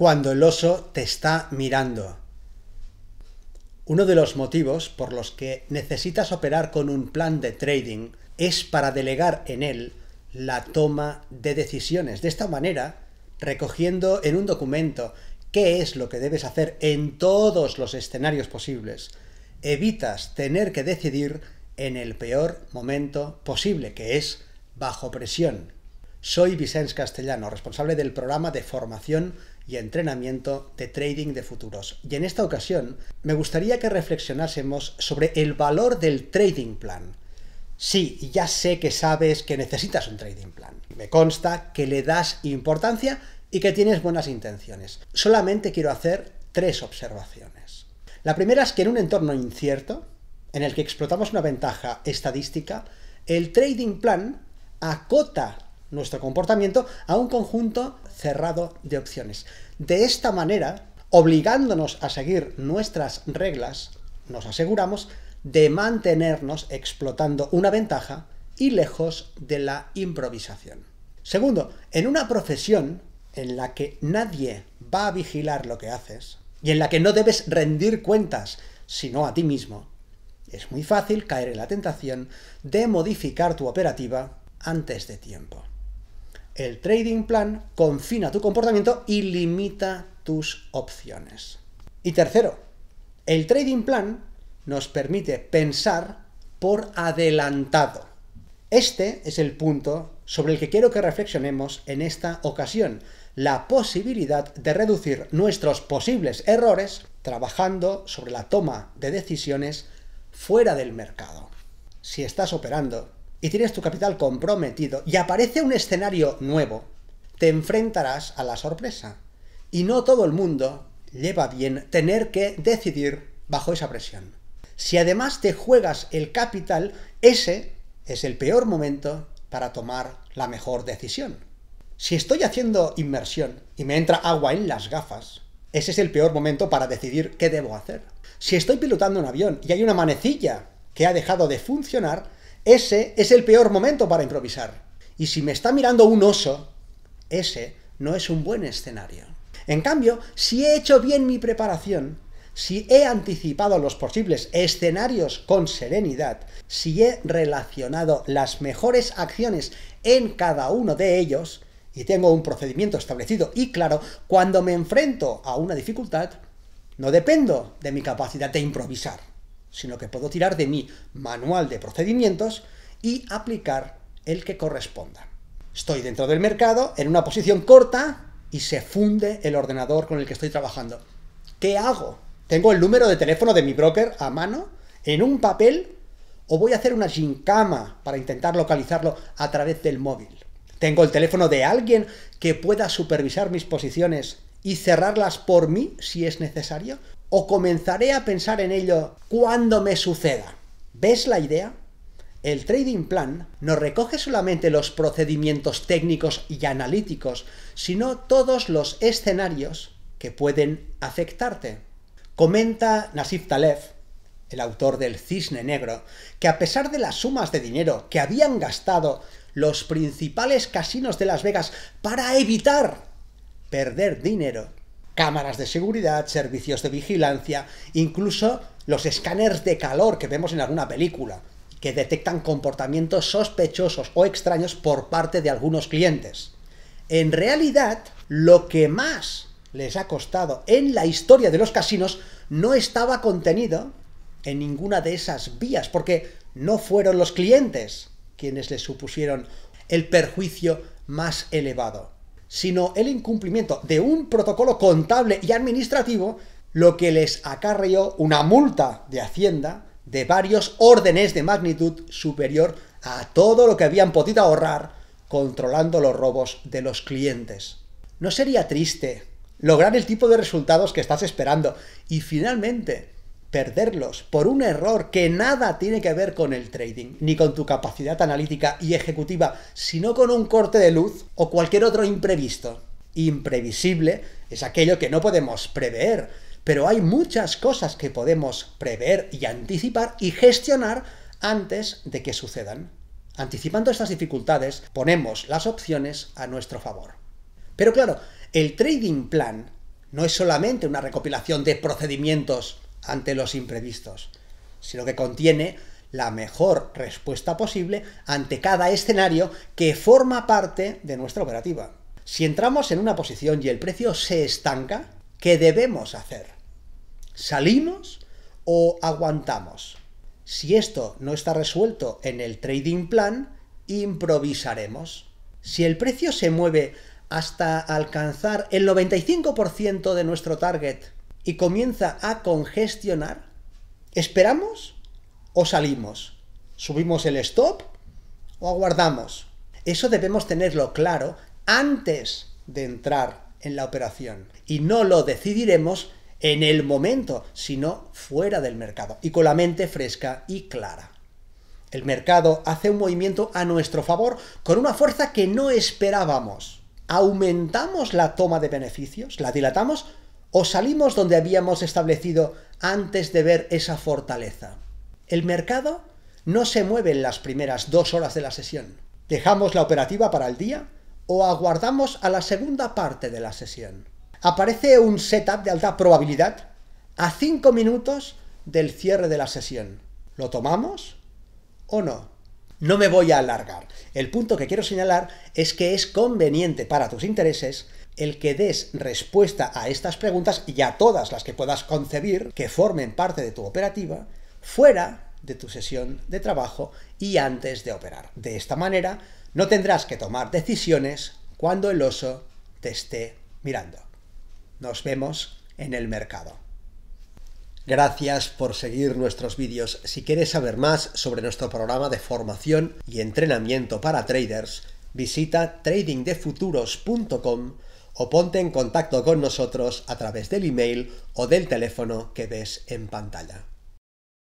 cuando el oso te está mirando. Uno de los motivos por los que necesitas operar con un plan de trading es para delegar en él la toma de decisiones. De esta manera, recogiendo en un documento qué es lo que debes hacer en todos los escenarios posibles, evitas tener que decidir en el peor momento posible, que es bajo presión. Soy Vicens Castellano, responsable del programa de formación y entrenamiento de trading de futuros. Y en esta ocasión me gustaría que reflexionásemos sobre el valor del trading plan. Sí, ya sé que sabes que necesitas un trading plan. Me consta que le das importancia y que tienes buenas intenciones. Solamente quiero hacer tres observaciones. La primera es que en un entorno incierto, en el que explotamos una ventaja estadística, el trading plan acota nuestro comportamiento a un conjunto cerrado de opciones. De esta manera, obligándonos a seguir nuestras reglas, nos aseguramos de mantenernos explotando una ventaja y lejos de la improvisación. Segundo, en una profesión en la que nadie va a vigilar lo que haces y en la que no debes rendir cuentas, sino a ti mismo, es muy fácil caer en la tentación de modificar tu operativa antes de tiempo. El trading plan confina tu comportamiento y limita tus opciones. Y tercero, el trading plan nos permite pensar por adelantado. Este es el punto sobre el que quiero que reflexionemos en esta ocasión, la posibilidad de reducir nuestros posibles errores trabajando sobre la toma de decisiones fuera del mercado. Si estás operando y tienes tu capital comprometido y aparece un escenario nuevo, te enfrentarás a la sorpresa. Y no todo el mundo lleva bien tener que decidir bajo esa presión. Si además te juegas el capital, ese es el peor momento para tomar la mejor decisión. Si estoy haciendo inmersión y me entra agua en las gafas, ese es el peor momento para decidir qué debo hacer. Si estoy pilotando un avión y hay una manecilla que ha dejado de funcionar, ese es el peor momento para improvisar. Y si me está mirando un oso, ese no es un buen escenario. En cambio, si he hecho bien mi preparación, si he anticipado los posibles escenarios con serenidad, si he relacionado las mejores acciones en cada uno de ellos, y tengo un procedimiento establecido y claro, cuando me enfrento a una dificultad, no dependo de mi capacidad de improvisar sino que puedo tirar de mi manual de procedimientos y aplicar el que corresponda. Estoy dentro del mercado, en una posición corta, y se funde el ordenador con el que estoy trabajando. ¿Qué hago? ¿Tengo el número de teléfono de mi broker a mano? ¿En un papel? ¿O voy a hacer una gincama para intentar localizarlo a través del móvil? ¿Tengo el teléfono de alguien que pueda supervisar mis posiciones y cerrarlas por mí si es necesario? o comenzaré a pensar en ello cuando me suceda. ¿Ves la idea? El trading plan no recoge solamente los procedimientos técnicos y analíticos, sino todos los escenarios que pueden afectarte. Comenta Nasif Taleb, el autor del Cisne Negro, que a pesar de las sumas de dinero que habían gastado los principales casinos de Las Vegas para evitar perder dinero, cámaras de seguridad, servicios de vigilancia, incluso los escáneres de calor que vemos en alguna película, que detectan comportamientos sospechosos o extraños por parte de algunos clientes. En realidad, lo que más les ha costado en la historia de los casinos no estaba contenido en ninguna de esas vías, porque no fueron los clientes quienes les supusieron el perjuicio más elevado sino el incumplimiento de un protocolo contable y administrativo, lo que les acarreó una multa de Hacienda de varios órdenes de magnitud superior a todo lo que habían podido ahorrar controlando los robos de los clientes. ¿No sería triste lograr el tipo de resultados que estás esperando y finalmente perderlos por un error que nada tiene que ver con el trading, ni con tu capacidad analítica y ejecutiva, sino con un corte de luz o cualquier otro imprevisto. Imprevisible es aquello que no podemos prever, pero hay muchas cosas que podemos prever y anticipar y gestionar antes de que sucedan. Anticipando estas dificultades, ponemos las opciones a nuestro favor. Pero claro, el trading plan no es solamente una recopilación de procedimientos ante los imprevistos, sino que contiene la mejor respuesta posible ante cada escenario que forma parte de nuestra operativa. Si entramos en una posición y el precio se estanca, ¿qué debemos hacer? ¿Salimos o aguantamos? Si esto no está resuelto en el trading plan, improvisaremos. Si el precio se mueve hasta alcanzar el 95% de nuestro target y comienza a congestionar, ¿esperamos o salimos? ¿Subimos el stop o aguardamos? Eso debemos tenerlo claro antes de entrar en la operación. Y no lo decidiremos en el momento, sino fuera del mercado y con la mente fresca y clara. El mercado hace un movimiento a nuestro favor con una fuerza que no esperábamos. Aumentamos la toma de beneficios, la dilatamos o salimos donde habíamos establecido antes de ver esa fortaleza. El mercado no se mueve en las primeras dos horas de la sesión. Dejamos la operativa para el día o aguardamos a la segunda parte de la sesión. Aparece un setup de alta probabilidad a 5 minutos del cierre de la sesión. ¿Lo tomamos o no? No me voy a alargar. El punto que quiero señalar es que es conveniente para tus intereses el que des respuesta a estas preguntas y a todas las que puedas concebir que formen parte de tu operativa fuera de tu sesión de trabajo y antes de operar. De esta manera, no tendrás que tomar decisiones cuando el oso te esté mirando. Nos vemos en el mercado. Gracias por seguir nuestros vídeos. Si quieres saber más sobre nuestro programa de formación y entrenamiento para traders, visita tradingdefuturos.com o ponte en contacto con nosotros a través del email o del teléfono que ves en pantalla.